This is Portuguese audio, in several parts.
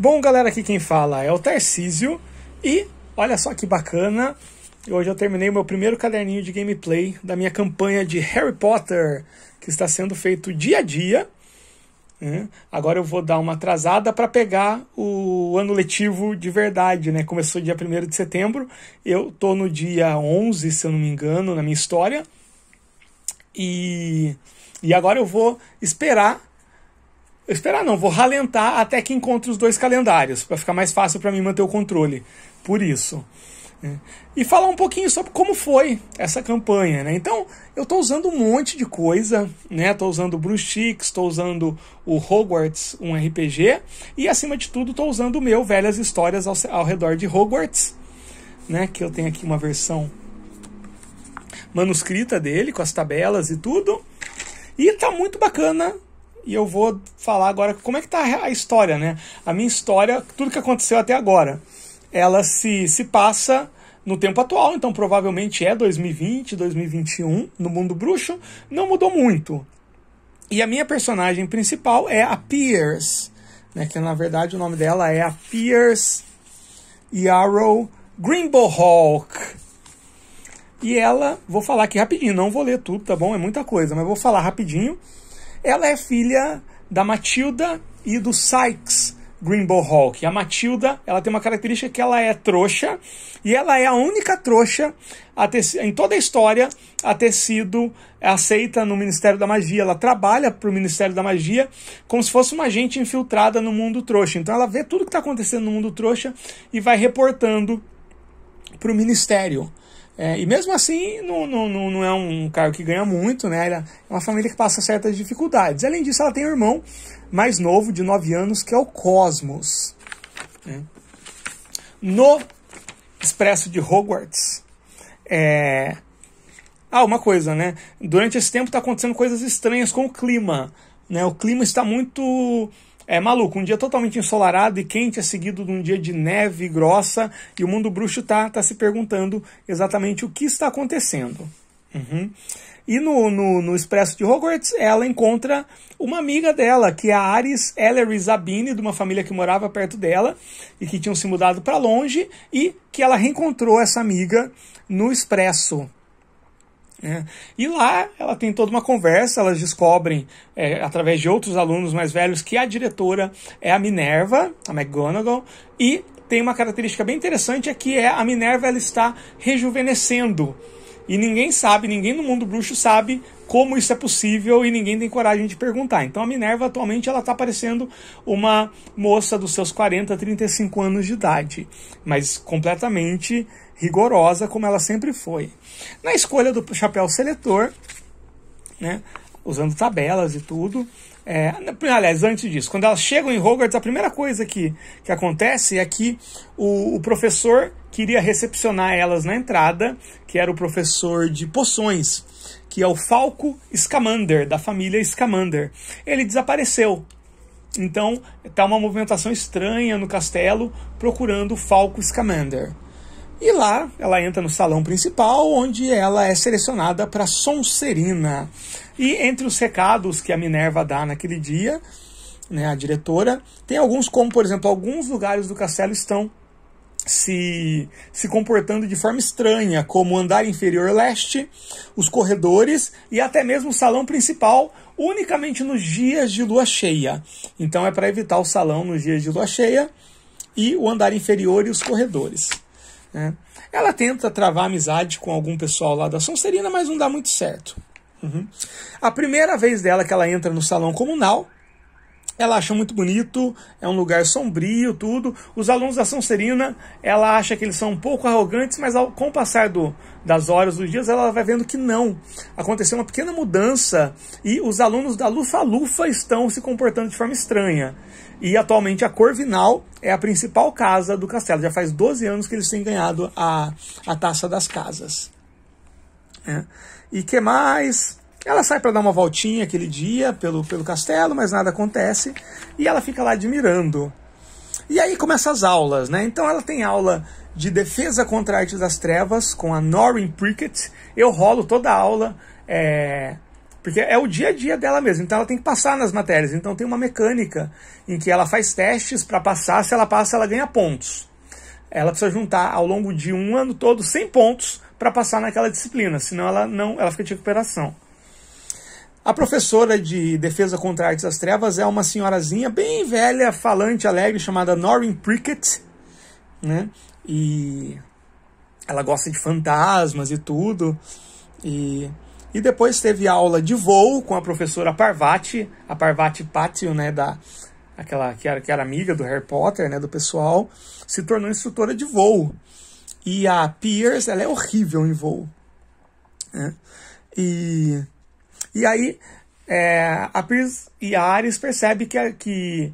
Bom, galera, aqui quem fala é o Tarcísio e olha só que bacana, hoje eu terminei o meu primeiro caderninho de gameplay da minha campanha de Harry Potter, que está sendo feito dia a dia. Né? Agora eu vou dar uma atrasada para pegar o ano letivo de verdade, né? Começou dia 1 de setembro, eu tô no dia 11, se eu não me engano, na minha história. E, e agora eu vou esperar Esperar ah, não, vou ralentar até que encontre os dois calendários, para ficar mais fácil para mim manter o controle. Por isso. Né? E falar um pouquinho sobre como foi essa campanha. Né? Então, eu estou usando um monte de coisa. Estou né? usando o Bruce Chic, estou usando o Hogwarts, um RPG. E, acima de tudo, estou usando o meu Velhas Histórias ao, ao redor de Hogwarts. Né? Que eu tenho aqui uma versão manuscrita dele, com as tabelas e tudo. E tá muito bacana e eu vou falar agora como é que tá a história, né? A minha história, tudo que aconteceu até agora, ela se, se passa no tempo atual, então provavelmente é 2020, 2021, no mundo bruxo, não mudou muito. E a minha personagem principal é a Pierce, né, que na verdade o nome dela é a Pierce Yarrow Grimbohawk. E ela, vou falar aqui rapidinho, não vou ler tudo, tá bom? É muita coisa, mas vou falar rapidinho ela é filha da Matilda e do Sykes Greenbow Hawk. A Matilda, ela tem uma característica que ela é trouxa e ela é a única trouxa a ter, em toda a história a ter sido aceita no Ministério da Magia. Ela trabalha para o Ministério da Magia como se fosse uma agente infiltrada no mundo trouxa. Então ela vê tudo que está acontecendo no mundo trouxa e vai reportando para o Ministério. É, e mesmo assim, não, não, não, é um cara que ganha muito, né? É uma família que passa certas dificuldades. Além disso, ela tem um irmão mais novo, de 9 anos, que é o Cosmos. Né? No Expresso de Hogwarts, é... Ah, uma coisa, né? Durante esse tempo está acontecendo coisas estranhas com o clima. Né? O clima está muito é maluco, um dia totalmente ensolarado e quente, é seguido de um dia de neve grossa, e o mundo bruxo está tá se perguntando exatamente o que está acontecendo. Uhum. E no, no, no, Expresso de Hogwarts, ela encontra uma amiga dela, que é a Aris Ellery Sabine de uma família que morava perto dela e que tinham se mudado para longe, e que ela reencontrou essa amiga no Expresso. É. E lá ela tem toda uma conversa, elas descobrem, é, através de outros alunos mais velhos, que a diretora é a Minerva, a McGonagall, e tem uma característica bem interessante, é que é, a Minerva ela está rejuvenescendo. E ninguém sabe, ninguém no mundo bruxo sabe como isso é possível e ninguém tem coragem de perguntar. Então a Minerva atualmente ela está parecendo uma moça dos seus 40, 35 anos de idade, mas completamente rigorosa como ela sempre foi. Na escolha do chapéu seletor, né, usando tabelas e tudo, é, aliás, antes disso, quando elas chegam em Hogwarts, a primeira coisa que, que acontece é que o, o, professor queria recepcionar elas na entrada, que era o professor de poções, que é o falco Scamander, da família Scamander. Ele desapareceu. Então, está uma movimentação estranha no castelo procurando o falco Scamander. E lá ela entra no salão principal, onde ela é selecionada para Sonserina. E entre os recados que a Minerva dá naquele dia, né, a diretora, tem alguns como, por exemplo, alguns lugares do castelo estão se, se comportando de forma estranha, como o andar inferior leste, os corredores e até mesmo o salão principal, unicamente nos dias de lua cheia. Então é para evitar o salão nos dias de lua cheia e o andar inferior e os corredores. Né? Ela tenta travar amizade com algum pessoal lá da Sonserina, mas não dá muito certo. Uhum. A primeira vez dela que ela entra no salão comunal, ela acha muito bonito, é um lugar sombrio, tudo. Os alunos da Serina, ela acha que eles são um pouco arrogantes, mas ao, com o passar do, das horas, dos dias, ela vai vendo que não. Aconteceu uma pequena mudança e os alunos da Lufa-Lufa estão se comportando de forma estranha. E atualmente a Corvinal é a principal casa do castelo. Já faz 12 anos que eles têm ganhado a, a taça das casas. É. E que mais? Ela sai para dar uma voltinha aquele dia pelo, pelo castelo, mas nada acontece, e ela fica lá admirando. E aí começam as aulas, né? Então ela tem aula de defesa contra a arte das trevas com a Norrin Prickett. Eu rolo toda a aula, é... porque é o dia a dia dela mesmo, então ela tem que passar nas matérias. Então tem uma mecânica em que ela faz testes para passar, se ela passa, ela ganha pontos. Ela precisa juntar ao longo de um ano todo 100 pontos para passar naquela disciplina, senão ela não, ela fica de recuperação. A professora de Defesa contra Artes das Trevas é uma senhorazinha bem velha, falante, alegre, chamada Norin Prickett, né? E ela gosta de fantasmas e tudo. E, e depois teve aula de voo com a professora Parvati, a Parvati Patio, né, da aquela que era, que era amiga do Harry Potter, né, do pessoal, se tornou instrutora de voo. E a Pierce, ela é horrível em voo. Né? E e aí é, a Pris e a Ares percebe que, que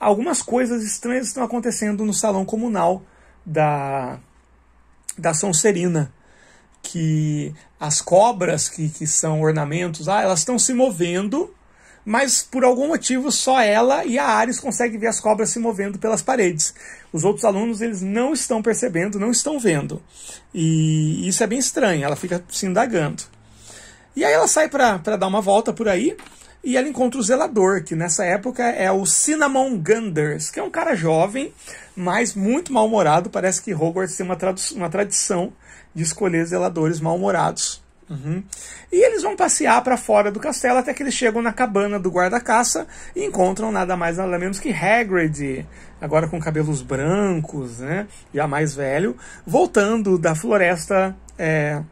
algumas coisas estranhas estão acontecendo no salão comunal da, da Sonserina. Que as cobras que, que são ornamentos, ah, elas estão se movendo, mas por algum motivo só ela e a Ares conseguem ver as cobras se movendo pelas paredes. Os outros alunos eles não estão percebendo, não estão vendo. E isso é bem estranho, ela fica se indagando. E aí ela sai para dar uma volta por aí e ela encontra o zelador, que nessa época é o Cinnamon Gunders, que é um cara jovem, mas muito mal-humorado. Parece que Hogwarts tem uma, uma tradição de escolher zeladores mal-humorados. Uhum. E eles vão passear para fora do castelo até que eles chegam na cabana do guarda-caça e encontram nada mais nada menos que Hagrid, agora com cabelos brancos, né, já mais velho, voltando da floresta é,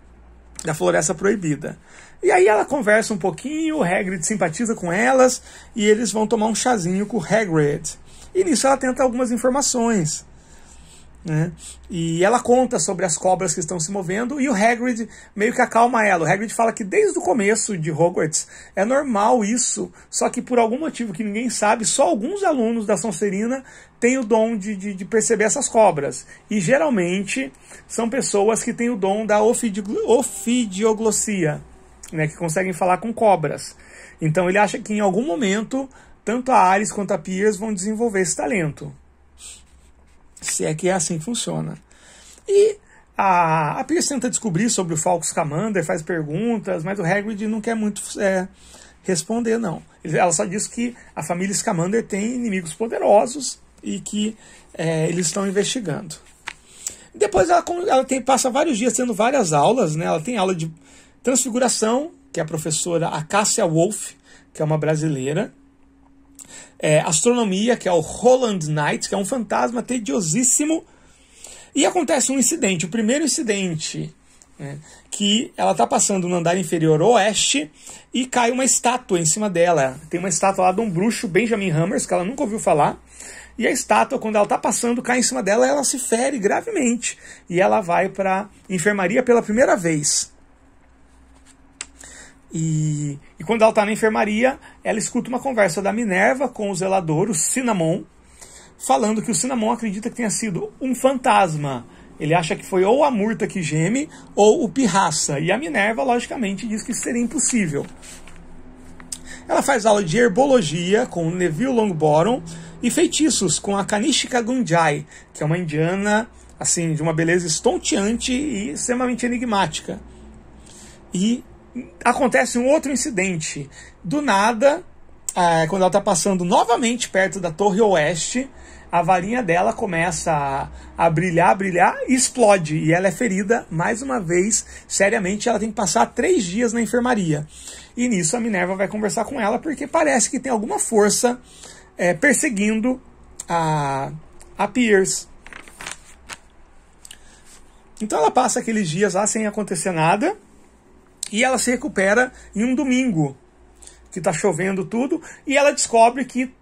da floresta proibida. E aí ela conversa um pouquinho, o Hagrid simpatiza com elas e eles vão tomar um chazinho com o Hagrid. E nisso ela tenta algumas informações. Né? E ela conta sobre as cobras que estão se movendo e o Hagrid meio que acalma ela. O Hagrid fala que desde o começo de Hogwarts é normal isso, só que por algum motivo que ninguém sabe, só alguns alunos da Sonserina têm o dom de, de, de perceber essas cobras. E geralmente são pessoas que têm o dom da ofidioglossia, né, que conseguem falar com cobras. Então ele acha que em algum momento tanto a Ares quanto a Piers vão desenvolver esse talento. Se é que é assim que funciona. E a, a Piers tenta descobrir sobre o Falco Scamander, faz perguntas, mas o Hagrid não quer muito é, responder, não. Ela só diz que a família Scamander tem inimigos poderosos e que é, eles estão investigando. Depois ela, ela tem, passa vários dias tendo várias aulas, né? Ela tem aula de Transfiguração, que é a professora Acácia Wolff, que é uma brasileira. É, astronomia, que é o Roland Knight, que é um fantasma tediosíssimo. E acontece um incidente, o primeiro incidente, né, que ela está passando no andar inferior oeste e cai uma estátua em cima dela. Tem uma estátua lá de um bruxo, Benjamin Hammers, que ela nunca ouviu falar. E a estátua, quando ela está passando, cai em cima dela, ela se fere gravemente. E ela vai para enfermaria pela primeira vez. E, e quando ela está na enfermaria, ela escuta uma conversa da Minerva com o zelador, o Cinnamon, falando que o Cinnamon acredita que tenha sido um fantasma. Ele acha que foi ou a Murta que geme ou o Pirraça. E a Minerva, logicamente, diz que isso seria impossível. Ela faz aula de herbologia com Neville Longbottom e feitiços com a Kanishika Gunjai, que é uma indiana assim de uma beleza estonteante e extremamente enigmática. E acontece um outro incidente. Do nada, é, quando ela está passando novamente perto da Torre Oeste, a varinha dela começa a, a brilhar, a brilhar e explode. E ela é ferida mais uma vez, seriamente. Ela tem que passar três dias na enfermaria. E nisso a Minerva vai conversar com ela, porque parece que tem alguma força é, perseguindo a, a Pierce. Então ela passa aqueles dias lá sem acontecer nada. E ela se recupera em um domingo, que está chovendo tudo, e ela descobre que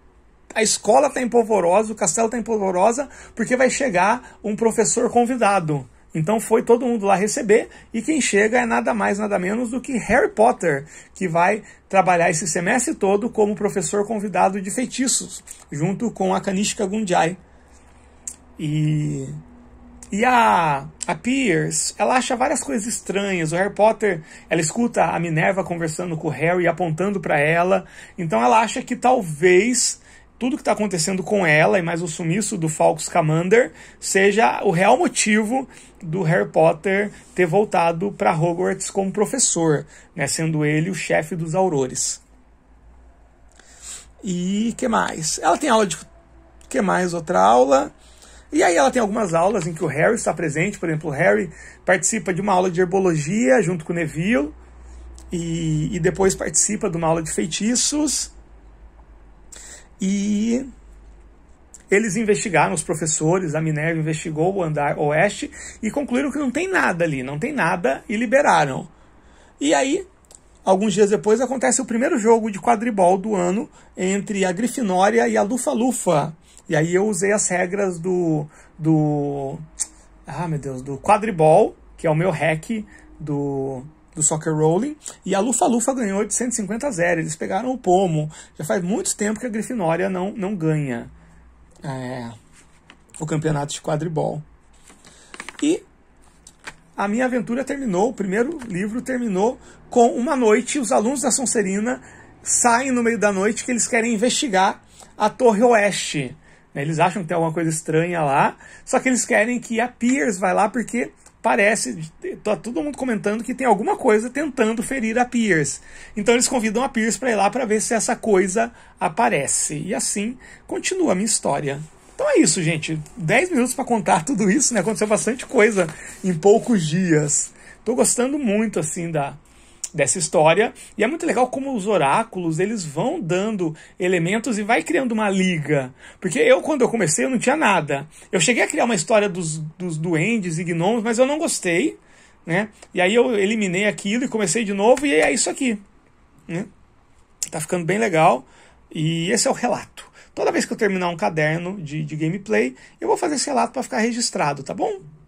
a escola está em polvorosa, o castelo está em polvorosa, porque vai chegar um professor convidado. Então foi todo mundo lá receber, e quem chega é nada mais, nada menos do que Harry Potter, que vai trabalhar esse semestre todo como professor convidado de feitiços, junto com a Kanishka gundjai E e a, a Pierce, ela acha várias coisas estranhas. O Harry Potter, ela escuta a Minerva conversando com o Harry, apontando para ela. Então ela acha que talvez tudo que está acontecendo com ela e mais o sumiço do Falco Commander seja o real motivo do Harry Potter ter voltado para Hogwarts como professor, né? sendo ele o chefe dos aurores. E que mais? Ela tem aula de que mais outra aula? E aí ela tem algumas aulas em que o Harry está presente, por exemplo, o Harry participa de uma aula de herbologia junto com o Neville, e, e depois participa de uma aula de feitiços, e eles investigaram, os professores, a Minerva investigou o andar oeste e concluíram que não tem nada ali, não tem nada e liberaram. E aí, alguns dias depois, acontece o primeiro jogo de quadribol do ano entre a Grifinória e a Lufa-Lufa. E aí eu usei as regras do. do. Ah, meu Deus, do quadribol, que é o meu hack do do Soccer Rolling, e a Lufa-Lufa ganhou de 150 a 0. Eles pegaram o pomo. Já faz muito tempo que a Grifinória não, não ganha é, o campeonato de quadribol. E a minha aventura terminou, o primeiro livro terminou com uma noite, os alunos da Sonserina saem no meio da noite que eles querem investigar a Torre Oeste, né, eles acham que tem alguma coisa estranha lá, só que eles querem que a Pierce vá lá porque parece, tá todo mundo comentando que tem alguma coisa tentando ferir a Pierce. Então eles convidam a Pierce para ir lá para ver se essa coisa aparece. E assim continua a minha história. Então é isso, gente. 10 minutos para contar tudo isso, né? Aconteceu bastante coisa em poucos dias. Tô gostando muito assim da dessa história. E é muito legal como os oráculos, eles vão dando elementos e vai criando uma liga. Porque eu, quando eu comecei, eu não tinha nada. Eu cheguei a criar uma história dos, dos duendes e gnomos, mas eu não gostei, né? E aí eu eliminei aquilo e comecei de novo, e é isso aqui. Né? Tá ficando bem legal. E esse é o relato. Toda vez que eu terminar um caderno de, de gameplay, eu vou fazer esse relato para ficar registrado, tá bom?